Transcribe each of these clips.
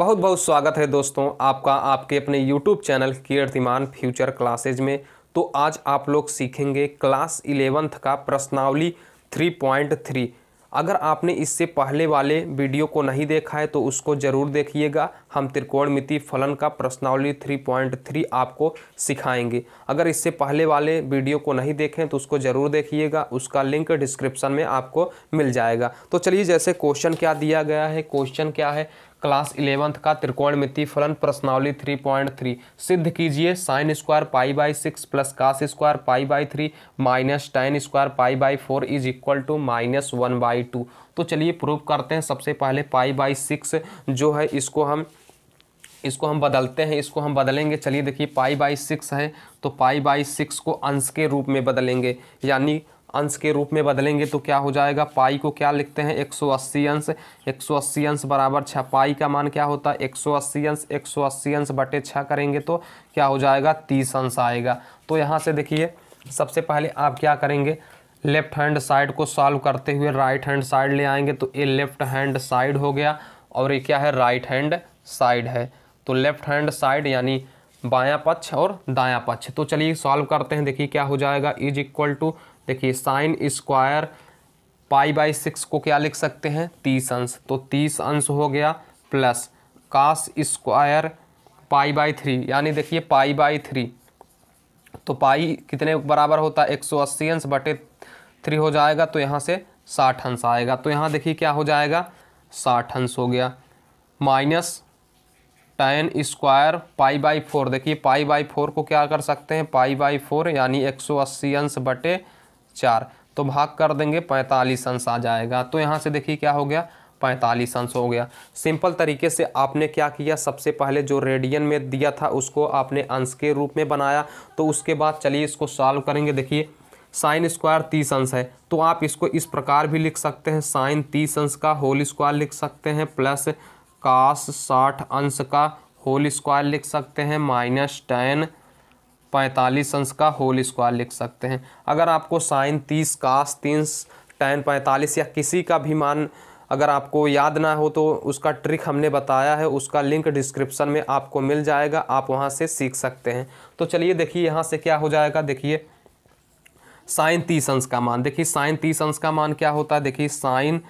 बहुत बहुत स्वागत है दोस्तों आपका आपके अपने YouTube channel Kirtiman future classes में तो आज आप लोग सीखेंगे क्लास इलेवेंथ का प्रश्नावली 3.3 अगर आपने इससे पहले वाले वीडियो को नहीं देखा है तो उसको ज़रूर देखिएगा हम त्रिकोणमिति फलन का प्रश्नावली 3.3 आपको सिखाएंगे अगर इससे पहले वाले वीडियो को नहीं देखें तो उसको ज़रूर देखिएगा उसका लिंक डिस्क्रिप्शन में आपको मिल जाएगा तो चलिए जैसे क्वेश्चन क्या दिया गया है क्वेश्चन क्या है क्लास इलेवंथ का त्रिकोणमिति फलन प्रश्नावली थ्री पॉइंट थ्री सिद्ध कीजिए sine square pi by six plus cos square pi by three minus tan square pi by four is equal to minus one by two तो चलिए प्रूव करते हैं सबसे पहले पाई बाई सिक्स जो है इसको हम इसको हम बदलते हैं इसको हम बदलेंगे चलिए देखिए पाई बाई सिक्स है तो पाई बाई सिक्स को अंश के रूप में बदलेंगे यानी अंश के रूप में बदलेंगे तो क्या हो जाएगा पाई को क्या लिखते हैं 180 अंश 180 अंश बराबर छः पाई का मान क्या होता है 180 अंश 180 अंश बटे छः करेंगे तो क्या हो जाएगा तीस अंश आएगा तो यहाँ से देखिए सबसे पहले आप क्या करेंगे लेफ्ट हैंड साइड को सॉल्व करते हुए राइट हैंड साइड ले आएंगे तो ये लेफ्ट हैंड साइड हो गया और ये क्या है राइट हैंड साइड है तो लेफ्ट हैंड साइड यानी बायां पक्ष और दायां पक्ष तो चलिए सॉल्व करते हैं देखिए क्या हो जाएगा इज इक्वल टू देखिए sine square pi by six को क्या लिख सकते हैं तीस अंश तो तीस अंश हो गया plus cos square pi by three यानी देखिए पाई बाई थ्री तो पाई कितने बराबर होता है एक सौ अस्सी अंश बटे थ्री हो जाएगा तो यहाँ से साठ अंश आएगा तो यहाँ देखिए क्या हो जाएगा साठ अंश हो गया minus tan square pi by four देखिए पाई बाई फोर को क्या कर सकते हैं पाई बाई फोर यानी एक सौ अस्सी अंश बटे चार तो भाग कर देंगे पैंतालीस अंश आ जाएगा तो यहाँ से देखिए क्या हो गया पैंतालीस अंश हो गया सिंपल तरीके से आपने क्या किया सबसे पहले जो रेडियन में दिया था उसको आपने अंश के रूप में बनाया तो उसके बाद चलिए इसको सॉल्व करेंगे देखिए साइन स्क्वायर तीस अंश है तो आप इसको इस प्रकार भी लिख सकते हैं साइन तीस अंश का होल स्क्वायर लिख सकते हैं प्लस कास साठ अंश का होल स्क्वायर लिख सकते हैं माइनस टेन पैंतालीस अंश का होल स्क्वायर लिख सकते हैं अगर आपको साइन तीस कास तीन टैन पैंतालीस या किसी का भी मान अगर आपको याद ना हो तो उसका ट्रिक हमने बताया है उसका लिंक डिस्क्रिप्शन में आपको मिल जाएगा आप वहाँ से सीख सकते हैं तो चलिए देखिए यहाँ से क्या हो जाएगा देखिए साइन तीस अंश का मान देखिए साइन तीस अंश का मान क्या होता है देखिए साइन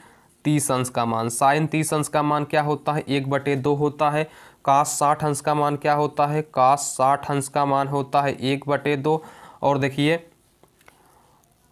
तीस अंश का मान साइन तीस अंश का मान क्या होता है एक बटे दो होता है काश साठ अंश का मान क्या होता है काश साठ अंश का मान होता है एक बटे दो और देखिए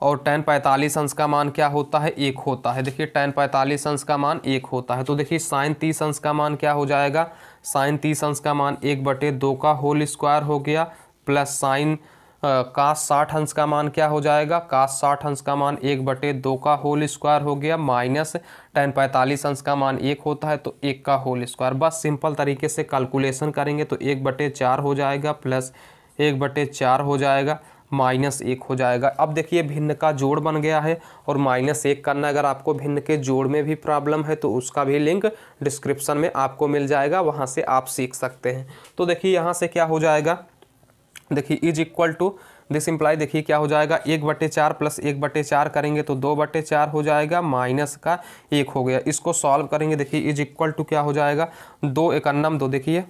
और टेन पैंतालीस अंश का मान क्या होता है एक होता है देखिए टेन पैंतालीस अंश का मान एक होता है तो देखिए साइन तीस अंश का मान क्या हो जाएगा साइन तीस अंश का मान एक बटे दो का होल स्क्वायर हो गया प्लस साइन का साठ अंश का मान क्या हो जाएगा का साठ अंश का मान एक बटे दो का होल स्क्वायर हो गया माइनस टेन पैंतालीस अंश का मान एक होता है तो एक का होल स्क्वायर बस सिंपल तरीके से कैलकुलेशन करेंगे तो एक बटे चार हो जाएगा प्लस एक बटे चार हो जाएगा माइनस एक हो जाएगा अब देखिए भिन्न का जोड़ बन गया है और माइनस एक करना अगर आपको भिन्न के जोड़ में भी प्रॉब्लम है तो उसका भी लिंक डिस्क्रिप्शन में आपको मिल जाएगा वहाँ से आप सीख सकते हैं तो देखिए यहाँ से क्या हो जाएगा देखिए is equal to this imply देखिए क्या हो जाएगा एक बटे चार प्लस एक बटे चार करेंगे तो दो बटे चार हो जाएगा माइनस का एक हो गया इसको सॉल्व करेंगे देखिए इज इक्वल टू क्या हो जाएगा दो इकन्नम दो देखिए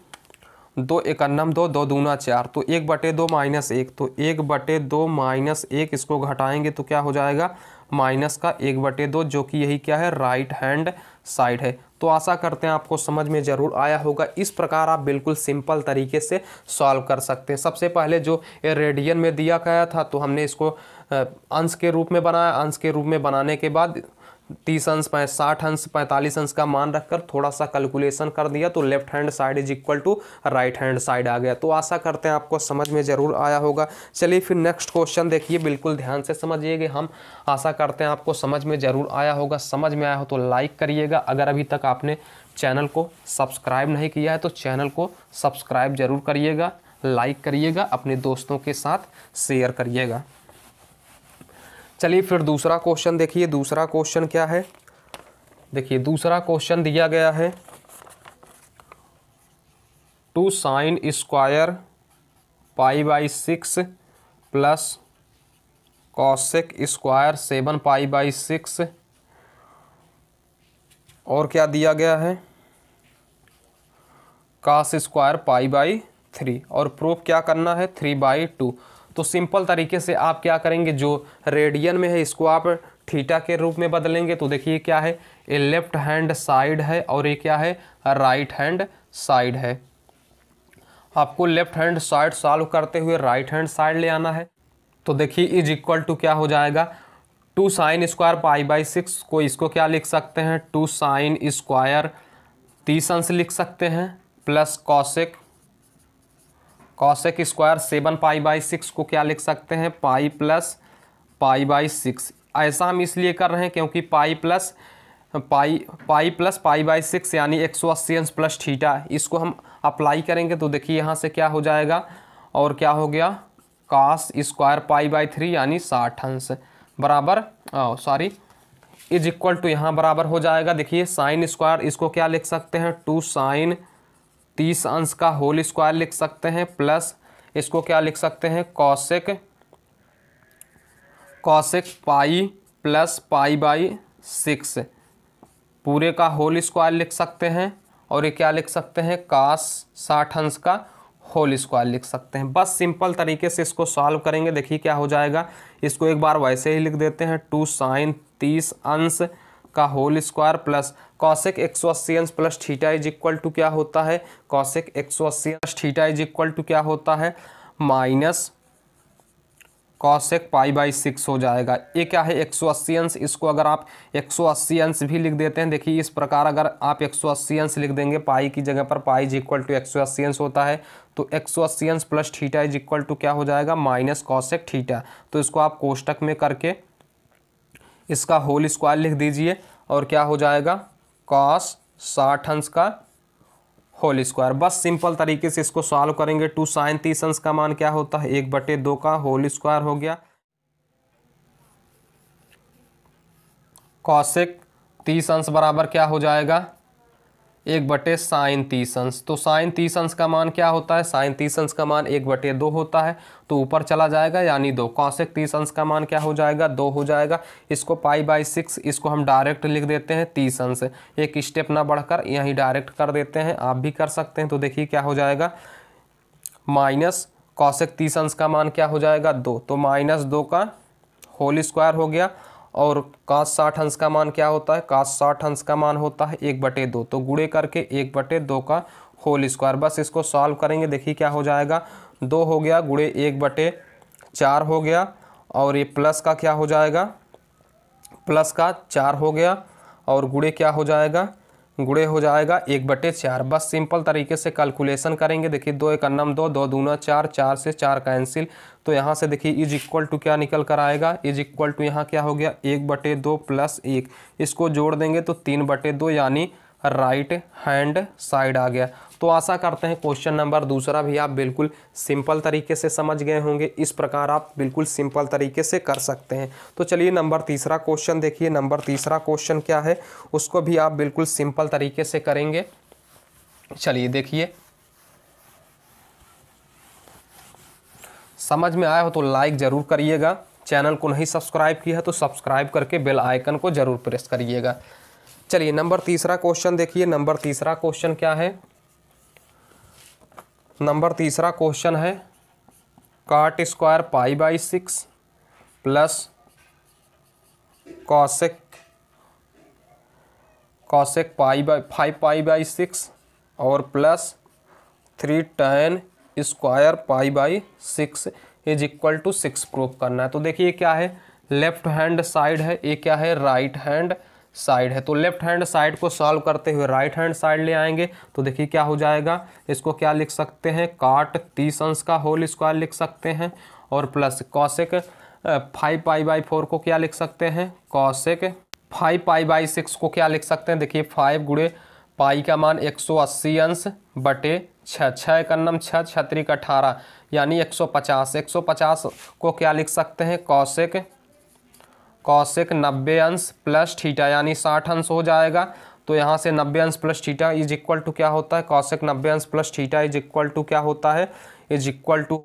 दो इकन्नम दो दो दूना चार तो एक बटे दो माइनस एक तो एक बटे दो माइनस एक इसको घटाएंगे तो क्या हो जाएगा माइनस का एक बटे दो जो कि यही क्या है राइट हैंड साइड है तो आशा करते हैं आपको समझ में ज़रूर आया होगा इस प्रकार आप बिल्कुल सिंपल तरीके से सॉल्व कर सकते हैं सबसे पहले जो रेडियन में दिया गया था तो हमने इसको अंश के रूप में बनाया अंश के रूप में बनाने के बाद तीस अंश पैं साठ अंश पैंतालीस अंश का मान रखकर थोड़ा सा कैलकुलेशन कर दिया तो left hand side is equal to right hand side आ गया तो आशा करते हैं आपको समझ में ज़रूर आया होगा चलिए फिर नेक्स्ट क्वेश्चन देखिए बिल्कुल ध्यान से समझिएगा हम आशा करते हैं आपको समझ में ज़रूर आया होगा समझ में आया हो तो लाइक करिएगा अगर अभी तक आपने चैनल को सब्सक्राइब नहीं किया है तो चैनल को सब्सक्राइब जरूर करिएगा लाइक करिएगा अपने दोस्तों के साथ शेयर करिएगा चलिए फिर दूसरा क्वेश्चन देखिए दूसरा क्वेश्चन क्या है देखिए दूसरा क्वेश्चन दिया गया है two sine square pi by six plus cosec square seven pi by six और क्या दिया गया है cos square pi by three और प्रूफ क्या करना है थ्री बाई टू तो सिंपल तरीके से आप क्या करेंगे जो रेडियन में है इसको आप थीटा के रूप में बदलेंगे तो देखिए क्या है ये लेफ्ट हैंड साइड है और ये क्या है राइट हैंड साइड है आपको लेफ्ट हैंड साइड सॉल्व करते हुए राइट हैंड साइड ले आना है तो देखिए इज इक्वल टू क्या हो जाएगा two sine square pi by six को इसको क्या लिख सकते हैं टू साइन स्क्वायर तीस अंश लिख सकते हैं plus cosec cosec square seven pi by six को क्या लिख सकते हैं pi plus pi by six ऐसा हम इसलिए कर रहे हैं क्योंकि pi plus pi pi plus pi by six यानी एक सौ अस्सी अंश प्लस ठीटा इसको हम अप्लाई करेंगे तो देखिए यहाँ से क्या हो जाएगा और क्या हो गया cos square pi by three यानी साठ अंश बराबर सॉरी इज इक्वल टू यहाँ बराबर हो जाएगा देखिए साइन स्क्वायर इसको क्या लिख सकते हैं टू साइन तीस अंश का होल स्क्वायर लिख सकते हैं प्लस इसको क्या लिख सकते हैं cosec cosec pi plus pi by six पूरे का होल स्क्वायर लिख सकते हैं और ये क्या लिख सकते हैं कास साठ अंश का होल स्क्वायर लिख सकते हैं बस सिंपल तरीके से इसको सॉल्व करेंगे देखिए क्या हो जाएगा इसको एक बार वैसे ही लिख देते हैं टू साइन तीस अंश का होल स्क्वायर प्लस कौशिक एक सौ अस्सी अंश plus theta is equal to क्या होता है कौशिक एक सौ अस्सी अंश ठीटा इज इक्वल टू क्या होता है minus cosec pi by six हो जाएगा ये क्या है एक सौ अस्सी अंश इसको अगर आप एक सौ अस्सी अंश भी लिख देते हैं देखिए इस प्रकार अगर आप एक सौ अस्सी अंश लिख देंगे पाई की जगह पर पाई इज इक्वल टू एक सौ अस्सी अंश होता है तो एक सौ अस्सी अंश plus theta is equal to क्या हो जाएगा माइनस कॉसेक ठीटा तो इसको आप कोष्टक में करके इसका होल स्क्वायर लिख दीजिए और क्या हो जाएगा कॉस साठ अंश का होल स्क्वायर बस सिंपल तरीके से इसको सॉल्व करेंगे टू साइन तीस अंश का मान क्या होता है एक बटे दो का होल स्क्वायर हो गया कॉसेक तीस अंश बराबर क्या हो जाएगा एक बटे साइन तीस अंश तो साइन तीस अंश का मान क्या होता है साइन तीस अंश का मान एक बटे दो होता है तो ऊपर चला जाएगा यानी दो कौशिक तीस अंश का मान क्या हो जाएगा दो हो जाएगा इसको पाई बाई सिक्स इसको हम डायरेक्ट लिख देते हैं तीस अंश एक स्टेप ना बढ़कर यहीं डायरेक्ट कर देते हैं आप भी कर सकते हैं तो देखिए क्या हो जाएगा माइनस कौशिक तीस अंश का मान क्या हो जाएगा दो तो माइनस दो का होल स्क्वायर हो गया और काश साठ अंश का मान क्या होता है काश साठ अंश का मान होता है एक बटे दो तो गुड़े करके एक बटे दो का होल स्क्वायर बस इसको सॉल्व करेंगे देखिए क्या हो जाएगा दो हो गया गुड़े एक बटे चार हो गया और ये प्लस का क्या हो जाएगा प्लस का चार हो गया और गुड़े क्या हो जाएगा गुड़े हो जाएगा एक बटे चार बस सिंपल तरीके से कैलकुलेशन करेंगे देखिए दो एक अन्नम दो दो दूना चार चार से चार कैंसिल तो यहाँ से देखिए इज इक्वल टू क्या निकल कर आएगा इज इक्वल टू यहाँ क्या हो गया एक बटे दो प्लस एक इसको जोड़ देंगे तो तीन बटे दो यानी राइट हैंड साइड आ गया तो आशा करते हैं क्वेश्चन नंबर दूसरा भी आप बिल्कुल सिंपल तरीके से समझ गए होंगे इस प्रकार आप बिल्कुल सिंपल तरीके से कर सकते हैं तो चलिए नंबर तीसरा क्वेश्चन देखिए नंबर तीसरा क्वेश्चन क्या है उसको भी आप बिल्कुल सिंपल तरीके से करेंगे चलिए देखिए समझ में आया हो तो लाइक ज़रूर करिएगा चैनल को नहीं सब्सक्राइब किया है तो सब्सक्राइब करके बेल आइकन को ज़रूर प्रेस करिएगा चलिए नंबर तीसरा क्वेश्चन देखिए नंबर तीसरा क्वेश्चन क्या है नंबर तीसरा क्वेश्चन है cot square pi by six plus cosec cosec pi by five pi by six और plus three tan square pi by six is equal to six proof करना है तो देखिए क्या है लेफ्ट हैंड साइड है ये क्या है राइट हैंड साइड है तो लेफ्ट हैंड साइड को सॉल्व करते हुए राइट हैंड साइड ले आएंगे तो देखिए क्या हो जाएगा इसको क्या लिख सकते हैं काट तीस अंश का होल स्क्वायर लिख सकते हैं और plus cosec five pi by four को क्या लिख सकते हैं cosec five pi by six को क्या लिख सकते हैं देखिए फाइव गुड़े पाई का मान एक सौ अस्सी अंश बटे छः छः इक्नम छः छत्रिक अठारह यानी एक सौ पचास एक सौ पचास को क्या लिख सकते हैं कौशिक कौशिक नब्बे अंश प्लस ठीटा यानी साठ अंश हो जाएगा तो यहाँ से नब्बे अंश plus theta is equal to क्या होता है कौशिक नब्बे अंश plus theta is equal to क्या होता है is equal to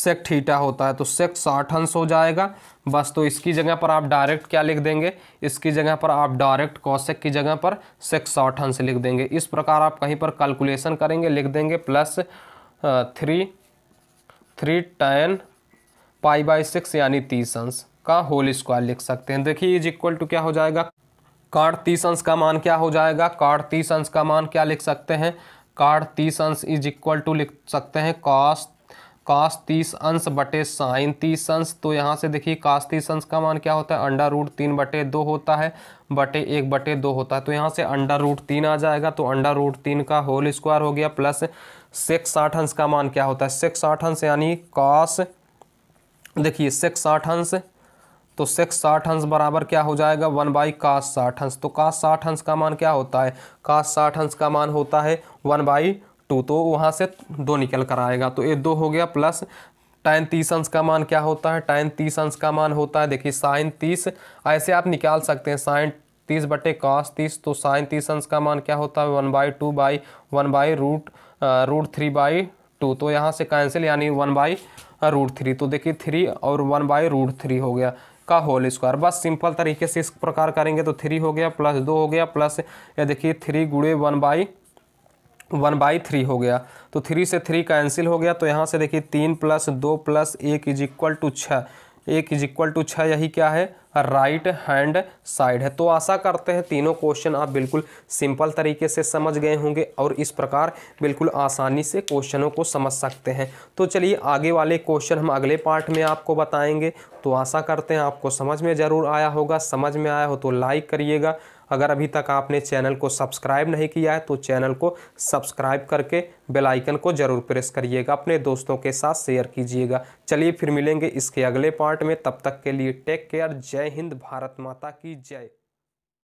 sec theta होता है तो सेक साठ अंश हो जाएगा बस तो इसकी जगह पर आप डायरेक्ट क्या लिख देंगे इसकी जगह पर आप डायरेक्ट कौशिक की जगह पर सेक साठ अंश लिख देंगे इस प्रकार आप कहीं पर कैलकुलेशन करेंगे लिख देंगे plus three three ten pi by six यानी तीस अंश का होल स्क्वायर लिख सकते हैं देखिए इज इक्वल टू क्या हो जाएगा कार्ड तीस अंश का मान क्या हो जाएगा कार्ड तीस अंश का मान क्या लिख सकते हैं कार्ड तीस अंश इज इक्वल टू लिख सकते हैं कॉस कास तीस अंश बटे साइन तीस अंश तो यहाँ से देखिए कास तीस अंश का मान क्या होता है अंडर रूट तीन बटे दो होता है बटे एक बटे दो होता है तो यहाँ से अंडर रूट तीन आ जाएगा तो अंडर रूट तीन का होल स्क्वायर हो गया प्लस सेक्स साठ अंश का मान क्या होता है सिक्स साठ अंश यानी कास देखिए सिक्स साठ अंश तो सेक्स साठ अंश बराबर क्या हो जाएगा वन बाई कास साठ अंश तो कास साठ अंश का मान क्या होता है कास साठ अंश का मान होता है वन बाई टू तो वहाँ से दो निकल कर आएगा तो ये दो हो गया प्लस टाइन तीस अंश का मान क्या होता है टाइन तीस अंश का मान होता है देखिए साइन तीस ऐसे आप निकाल सकते हैं साइन तीस बटे कास तीस तो साइन तीस अंश का मान क्या होता है one by two by one by root root three by two तो यहाँ से कैंसिल यानी वन बाई रूट थ्री तो देखिए थ्री और वन बाई रूट थ्री हो गया का होल स्क्वायर बस सिंपल तरीके से इस प्रकार करेंगे तो थ्री हो गया प्लस दो हो गया प्लस या देखिए थ्री गुड़े one by one by three हो गया तो थ्री से थ्री कैंसिल हो गया तो यहाँ से देखिए तीन प्लस दो प्लस एक इज इक्वल टू छः एक इज इक्वल टू छः यही क्या है राइट हैंड साइड है तो आशा करते हैं तीनों क्वेश्चन आप बिल्कुल सिंपल तरीके से समझ गए होंगे और इस प्रकार बिल्कुल आसानी से क्वेश्चनों को समझ सकते हैं तो चलिए आगे वाले क्वेश्चन हम अगले पार्ट में आपको बताएंगे तो आशा करते हैं आपको समझ में ज़रूर आया होगा समझ में आया हो तो लाइक करिएगा अगर अभी तक आपने चैनल को सब्सक्राइब नहीं किया है तो चैनल को सब्सक्राइब करके बेल आइकन को ज़रूर प्रेस करिएगा अपने दोस्तों के साथ शेयर कीजिएगा चलिए फिर मिलेंगे इसके अगले पार्ट में तब तक के लिए टेक केयर जय हिंद भारत माता की जय